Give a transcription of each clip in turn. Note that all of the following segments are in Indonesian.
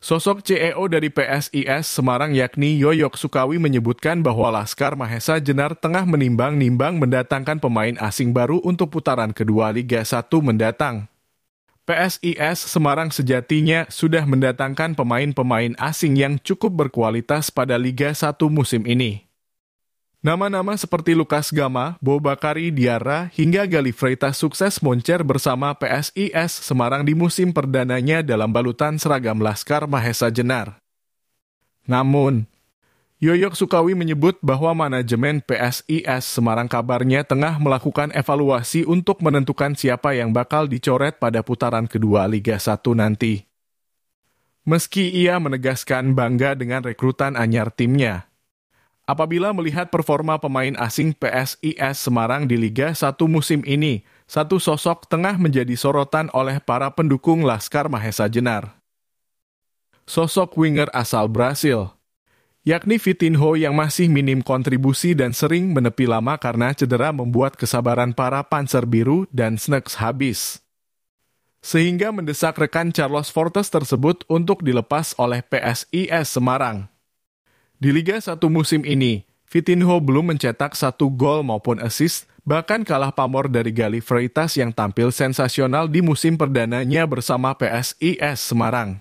Sosok CEO dari PSIS Semarang yakni Yoyok Sukawi menyebutkan bahwa Laskar Mahesa Jenar tengah menimbang-nimbang mendatangkan pemain asing baru untuk putaran kedua Liga 1 mendatang. PSIS Semarang sejatinya sudah mendatangkan pemain-pemain asing yang cukup berkualitas pada Liga 1 musim ini. Nama-nama seperti Lukas Gama, Bobakari Diara, hingga Gali sukses moncer bersama PSIS Semarang di musim perdananya dalam balutan seragam Laskar Mahesa Jenar. Namun, Yoyok Sukawi menyebut bahwa manajemen PSIS Semarang kabarnya tengah melakukan evaluasi untuk menentukan siapa yang bakal dicoret pada putaran kedua Liga 1 nanti. Meski ia menegaskan bangga dengan rekrutan anyar timnya. Apabila melihat performa pemain asing PSIS Semarang di Liga 1 musim ini, satu sosok tengah menjadi sorotan oleh para pendukung Laskar Mahesa Jenar. Sosok winger asal Brasil, yakni Vitinho yang masih minim kontribusi dan sering menepi lama karena cedera membuat kesabaran para panser Biru dan Snacks habis. Sehingga mendesak rekan Carlos Fortes tersebut untuk dilepas oleh PSIS Semarang. Di Liga 1 musim ini, Vitinho belum mencetak satu gol maupun assist, bahkan kalah pamor dari Gali Freitas yang tampil sensasional di musim perdananya bersama PSIS Semarang.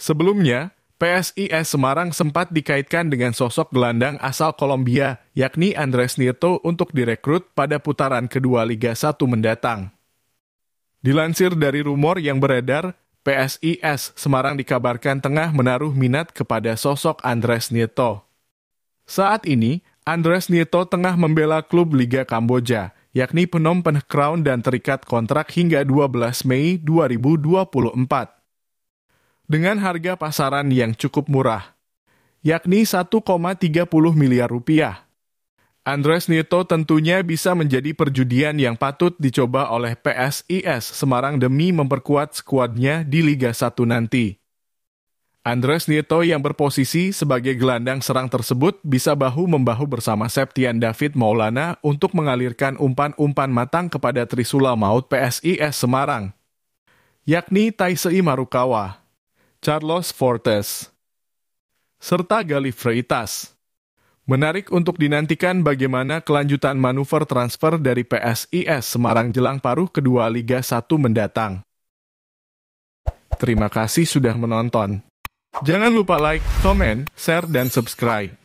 Sebelumnya, PSIS Semarang sempat dikaitkan dengan sosok gelandang asal Kolombia, yakni Andres Nieto untuk direkrut pada putaran kedua Liga 1 mendatang. Dilansir dari rumor yang beredar, PSIS Semarang dikabarkan tengah menaruh minat kepada sosok Andres Nieto. Saat ini, Andres Nieto tengah membela klub Liga Kamboja, yakni Phnom Penh Crown dan terikat kontrak hingga 12 Mei 2024 dengan harga pasaran yang cukup murah, yakni 1,30 miliar rupiah. Andres Nieto tentunya bisa menjadi perjudian yang patut dicoba oleh PSIS Semarang demi memperkuat skuadnya di Liga 1 nanti. Andres Nieto yang berposisi sebagai gelandang serang tersebut bisa bahu-membahu bersama Septian David Maulana untuk mengalirkan umpan-umpan matang kepada Trisula Maut PSIS Semarang, yakni Taisei Marukawa. Charles Fortes, serta Galifreitas Menarik untuk dinantikan bagaimana kelanjutan manuver transfer dari PSIS Semarang jelang paruh kedua Liga 1 mendatang. Terima kasih sudah menonton. Jangan lupa like, comment, share, dan subscribe.